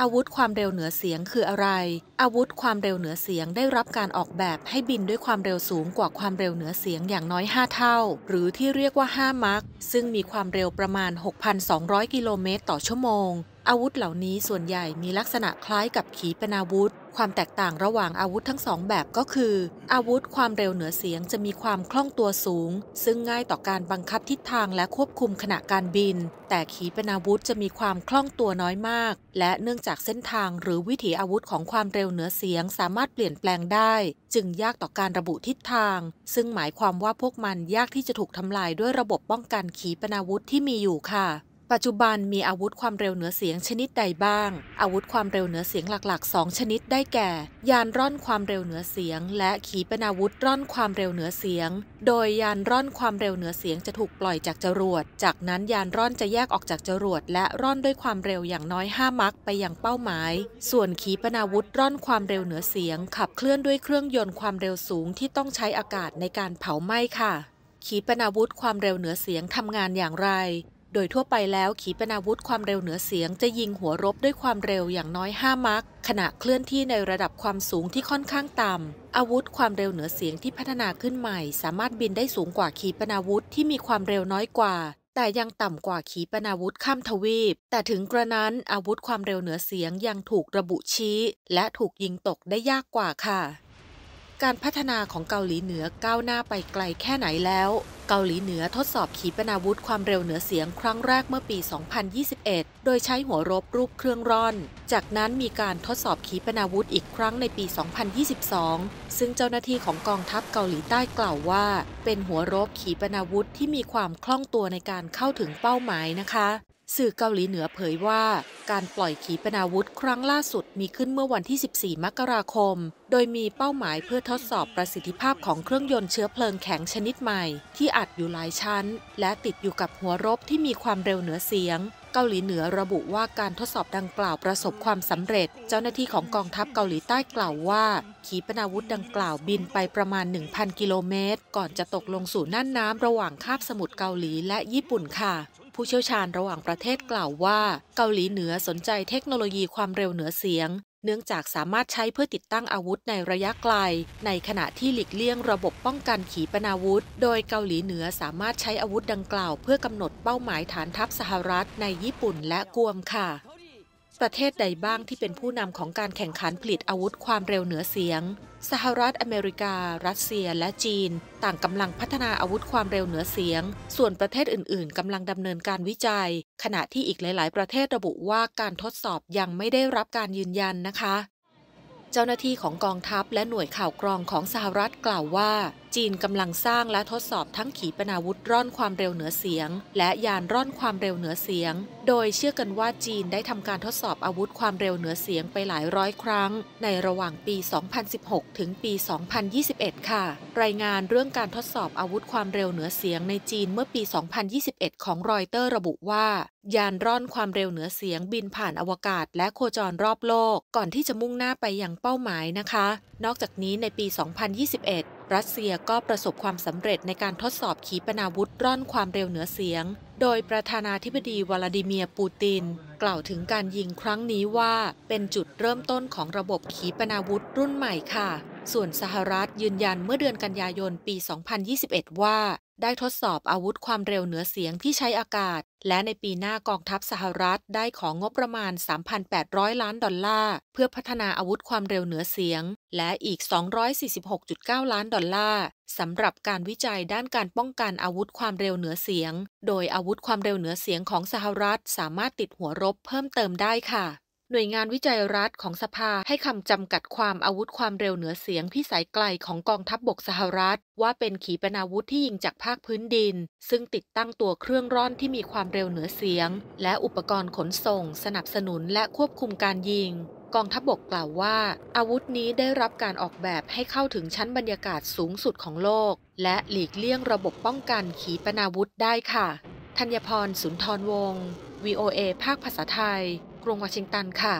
อาวุธความเร็วเหนือเสียงคืออะไร อาวุธความเร็วเหนือเสียงได้รับการออกแบบให้บินด้วยความเร็วสูงกว่าความเร็วเหนือเสียงอย่างน้อย 5 เท่า หรือที่เรียกว่า 5 มัคซึ่งมีความเร็วประมาณ6,200 กิโลเมตรต่อชั่วโมงอาวุธเหล่านี้ส่วนใหญ่มีลักษณะคล้ายกับขีปนาวุธ ความแตกต่างระหว่างอาวุธทั้งสองแบบก็คือ อาวุธ ความเร็วเหนือเสียงจะมีความคล่องตัวสูง ซึ่งง่ายต่อการบังคับทิศทางและควบคุมขณะการบิน แต่ขีปนาวุธจะมีความคล่องตัวน้อยมาก และเนื่องจากเส้นทางหรือวิถีอาวุธของความเร็วเหนือเสียงสามารถเปลี่ยนแปลงได้ จึงยากต่อการระบุทิศทาง ซึ่งหมายความว่าพวกมันยากที่จะถูกทำลายด้วยระบบป้องกันขีปนาวุธที่มีอยู่ค่ะปัจจุบันมีอาวุธความเร็วเหนือเสียงชนิดใดบ้าง อาวุธความเร็วเหนือเสียงหลักๆ 2 ชนิดได้แก่ ยานร่อนความเร็วเหนือเสียง และขีปนาวุธร่อนความเร็วเหนือเสียง โดยยานร่อนความเร็วเหนือเสียงจะถูกปล่อยจากจรวด จากนั้นยานร่อนจะแยกออกจากจรวดและร่อนด้วยความเร็วอย่างน้อย5มัคไปยังเป้าหมาย ส่วนขีปนาวุธร่อนความเร็วเหนือเสียงขับเคลื่อนด้วยเครื่องยนต์ความเร็วสูงที่ต้องใช้อากาศในการเผาไหม้ค่ะ ขีปนาวุธความเร็วเหนือเสียงทำงานอย่างไรโดยทั่วไปแล้วขีปนาวุธความเร็วเหนือเสียงจะยิงหัวรบด้วยความเร็วอย่างน้อย5มักขณะเคลื่อนที่ในระดับความสูงที่ค่อนข้างต่ำอาวุธความเร็วเหนือเสียงที่พัฒนาขึ้นใหม่ สามารถบินได้สูงกว่าขีปนาวุธที่มีความเร็วน้อยกว่า แต่ยังต่ำกว่าขีปนาวุธข้ามทวีป แต่ถึงกระนั้น อาวุธความเร็วเหนือเสียงยังถูกระบุชี้ และถูกยิงตกได้ยากกว่าค่ะการพัฒนาของเกาหลีเหนือก้าวหน้าไปไกลแค่ไหนแล้ว เกาหลีเหนือทดสอบขีปนาวุธความเร็วเหนือเสียงครั้งแรกเมื่อปี 2021 โดยใช้หัวรบรูปเครื่องร่อน จากนั้นมีการทดสอบขีปนาวุธอีกครั้งในปี 2022 ซึ่งเจ้าหน้าที่ของกองทัพเกาหลีใต้กล่าวว่า เป็นหัวรบขีปนาวุธที่มีความคล่องตัวในการเข้าถึงเป้าหมายนะคะสื่อเกาหลีเหนือเผยว่า การปล่อยขีปนาวุธครั้งล่าสุดมีขึ้นเมื่อวันที่ 14 มกราคม โดยมีเป้าหมายเพื่อทดสอบประสิทธิภาพของเครื่องยนต์เชื้อเพลิงแข็งชนิดใหม่ที่อัดอยู่หลายชั้นและติดอยู่กับหัวรบที่มีความเร็วเหนือเสียง เกาหลีเหนือระบุว่าการทดสอบดังกล่าวประสบความสำเร็จ เจ้าหน้าที่ของกองทัพเกาหลีใต้กล่าวว่า ขีปนาวุธดังกล่าวบินไปประมาณ 1,000 กิโลเมตร ก่อนจะตกลงสู่น่านน้ำระหว่างคาบสมุทรเกาหลีและญี่ปุ่นค่ะผู้เชี่ยวชาญระหว่างประเทศกล่าวว่า เกาหลีเหนือสนใจเทคโนโลยีความเร็วเหนือเสียง เนื่องจากสามารถใช้เพื่อติดตั้งอาวุธในระยะไกล ในขณะที่หลีกเลี่ยงระบบป้องกันขีปนาวุธ โดยเกาหลีเหนือสามารถใช้อาวุธดังกล่าวเพื่อกำหนดเป้าหมายฐานทัพสหรัฐในญี่ปุ่นและกวมค่ะประเทศใดบ้างที่เป็นผู้นำของการแข่งขันผลิตอาวุธความเร็วเหนือเสียง สหรัฐอเมริกา รัสเซียและจีนต่างกำลังพัฒนาอาวุธความเร็วเหนือเสียง ส่วนประเทศอื่น ๆกำลังดำเนินการวิจัย ขณะที่อีกหลาย ๆ ประเทศระบุว่าการทดสอบยังไม่ได้รับการยืนยันนะคะ เจ้าหน้าที่ของกองทัพและหน่วยข่าวกรองของสหรัฐกล่าวว่าจีนกำลังสร้างและทดสอบ ทั้งขีปนาวุธร่อนความเร็วเหนือเสียง และยานร่อนความเร็วเหนือเสียง โดยเชื่อกันว่าจีนได้ทำการทดสอบอาวุธความเร็วเหนือเสียงไปหลายร้อยครั้ง ในระหว่างปี 2016 ถึงปี 2021 ค่ะ รายงานเรื่องการทดสอบอาวุธความเร็วเหนือเสียง ในจีนเมื่อปี 2021 ของรอยเตอร์ระบุว่า ยานร่อนความเร็วเหนือเสียง บินผ่านอวกาศ และโคจรรอบโลก ก่อนที่จะมุ่งหน้าไปยังเป้าหมายนะคะ นอกจากนี้ในปี 2021รัสเซียก็ประสบความสำเร็จในการทดสอบขีปนาวุธร่อนความเร็วเหนือเสียง โดยประธานาธิบดีวลาดิเมียร์ปูติน กล่าวถึงการยิงครั้งนี้ว่าเป็นจุดเริ่มต้นของระบบขีปนาวุธรุ่นใหม่ค่ะ ส่วนสหรัฐยืนยันเมื่อเดือนกันยายนปี 2021 ว่าได้ทดสอบอาวุธความเร็วเหนือเสียงที่ใช้อากาศ และในปีหน้ากองทัพสหรัฐได้ของงบประมาณ 3,800 ล้านดอลลาร์เพื่อพัฒนาอาวุธความเร็วเหนือเสียง และอีก 246.9 ล้านดอลลาร์สำหรับการวิจัยด้านการป้องกันอาวุธความเร็วเหนือเสียง โดยอาวุธความเร็วเหนือเสียงของสหรัฐ สามารถติดหัวรบเพิ่มเติมได้ค่ะหน่วยงานวิจัยรัฐของสภาให้คำจำกัดความอาวุธความเร็วเหนือเสียงพิสัยไกลของกองทัพบบกสหรัฐว่าเป็นขีปนาวุธที่ยิงจากภาคพื้นดินซึ่งติดตั้งตัวเครื่องร่อนที่มีความเร็วเหนือเสียงและอุปกรณ์ขนส่งสนับสนุนและควบคุมการยิงกองทัพบบกกล่าวว่าอาวุธนี้ได้รับการออกแบบให้เข้าถึงชั้นบรรยากาศสูงสุดของโลกและหลีกเลี่ยงระบบป้องกันขีปนาวุธได้ค่ะธัญพรสุนทรวงศ์ VOA ภาคภาษาไทยกรุงวอชิงตันค่ะ